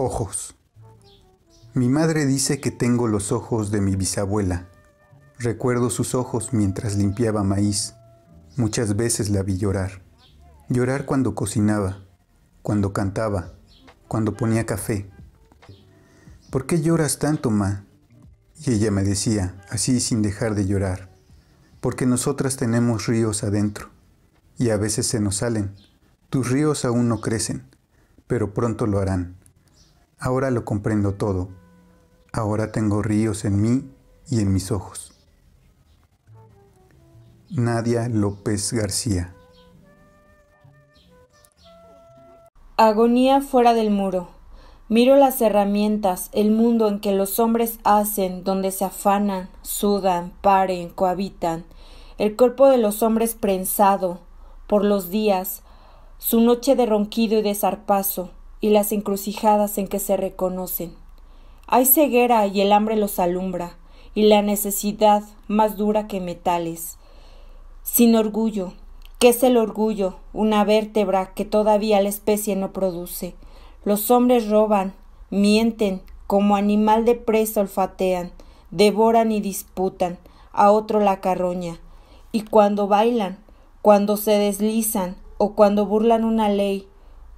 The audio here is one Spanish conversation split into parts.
Ojos. Mi madre dice que tengo los ojos de mi bisabuela. Recuerdo sus ojos mientras limpiaba maíz. Muchas veces la vi llorar. Llorar cuando cocinaba, cuando cantaba, cuando ponía café. ¿Por qué lloras tanto, ma? Y ella me decía, así sin dejar de llorar, porque nosotras tenemos ríos adentro, y a veces se nos salen. Tus ríos aún no crecen, pero pronto lo harán. Ahora lo comprendo todo. Ahora tengo ríos en mí y en mis ojos. Nadia López García Agonía fuera del muro. Miro las herramientas, el mundo en que los hombres hacen, donde se afanan, sudan, paren, cohabitan, el cuerpo de los hombres prensado, por los días, su noche de ronquido y de zarpazo, y las encrucijadas en que se reconocen. Hay ceguera y el hambre los alumbra, y la necesidad más dura que metales. Sin orgullo, ¿Qué es el orgullo? Una vértebra que todavía la especie no produce. Los hombres roban, mienten, como animal de presa olfatean, devoran y disputan, a otro la carroña. Y cuando bailan, cuando se deslizan, o cuando burlan una ley,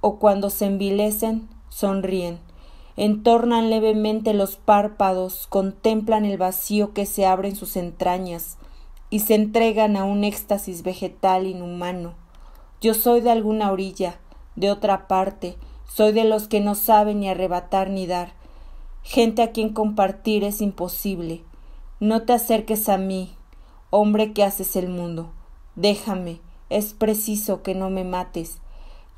o cuando se envilecen, sonríen. Entornan levemente los párpados, contemplan el vacío que se abre en sus entrañas, y se entregan a un éxtasis vegetal inhumano. Yo soy de alguna orilla, de otra parte, soy de los que no saben ni arrebatar ni dar, gente a quien compartir es imposible. No te acerques a mí, hombre que haces el mundo. Déjame, es preciso que no me mates.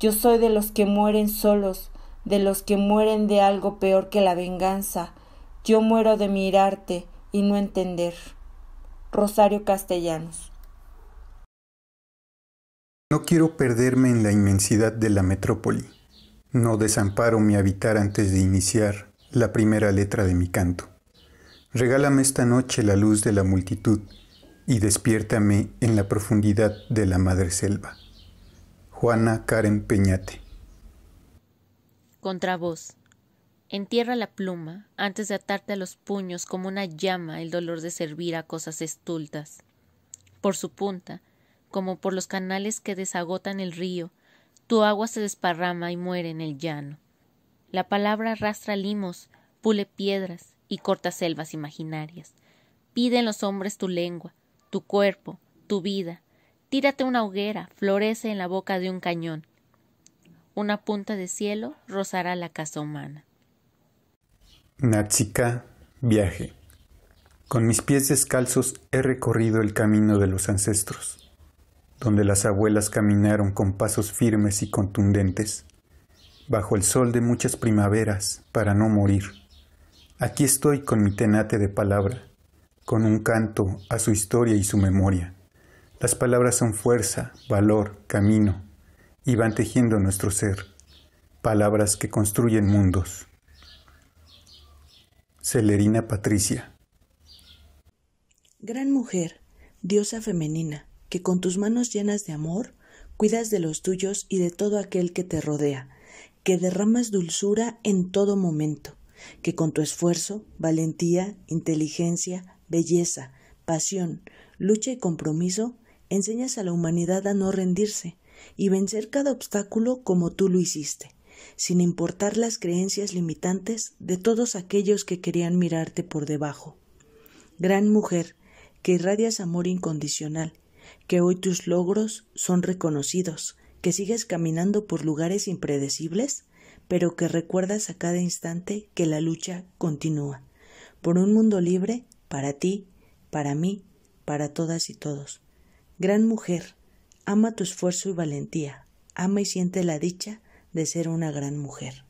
Yo soy de los que mueren solos, de los que mueren de algo peor que la venganza. Yo muero de mirarte y no entender. Rosario Castellanos. No quiero perderme en la inmensidad de la metrópoli. No desamparo mi habitar antes de iniciar la primera letra de mi canto. Regálame esta noche la luz de la multitud y despiértame en la profundidad de la madre selva. Juana Karen Peñate. Contravoz. Entierra la pluma antes de atarte a los puños como una llama el dolor de servir a cosas estultas. Por su punta, como por los canales que desagotan el río, tu agua se desparrama y muere en el llano. La palabra arrastra limos, pule piedras y corta selvas imaginarias. Piden los hombres tu lengua, tu cuerpo, tu vida. Tírate una hoguera, florece en la boca de un cañón. Una punta de cielo rozará la casa humana. Natsika viaje. Con mis pies descalzos he recorrido el camino de los ancestros, donde las abuelas caminaron con pasos firmes y contundentes, bajo el sol de muchas primaveras, para no morir. Aquí estoy con mi tenate de palabra, con un canto a su historia y su memoria. Las palabras son fuerza, valor, camino, y van tejiendo nuestro ser, palabras que construyen mundos. Celerina Patricia. Gran mujer, diosa femenina, que con tus manos llenas de amor cuidas de los tuyos y de todo aquel que te rodea, que derramas dulzura en todo momento, que con tu esfuerzo, valentía, inteligencia, belleza, pasión, lucha y compromiso, enseñas a la humanidad a no rendirse y vencer cada obstáculo como tú lo hiciste sin importar las creencias limitantes de todos aquellos que querían mirarte por debajo. Gran mujer, que irradias amor incondicional, que hoy tus logros son reconocidos, que sigues caminando por lugares impredecibles, pero que recuerdas a cada instante que la lucha continúa, por un mundo libre, para ti, para mí, para todas y todos. Gran mujer, ama tu esfuerzo y valentía, ama y siente la dicha de ser una gran mujer.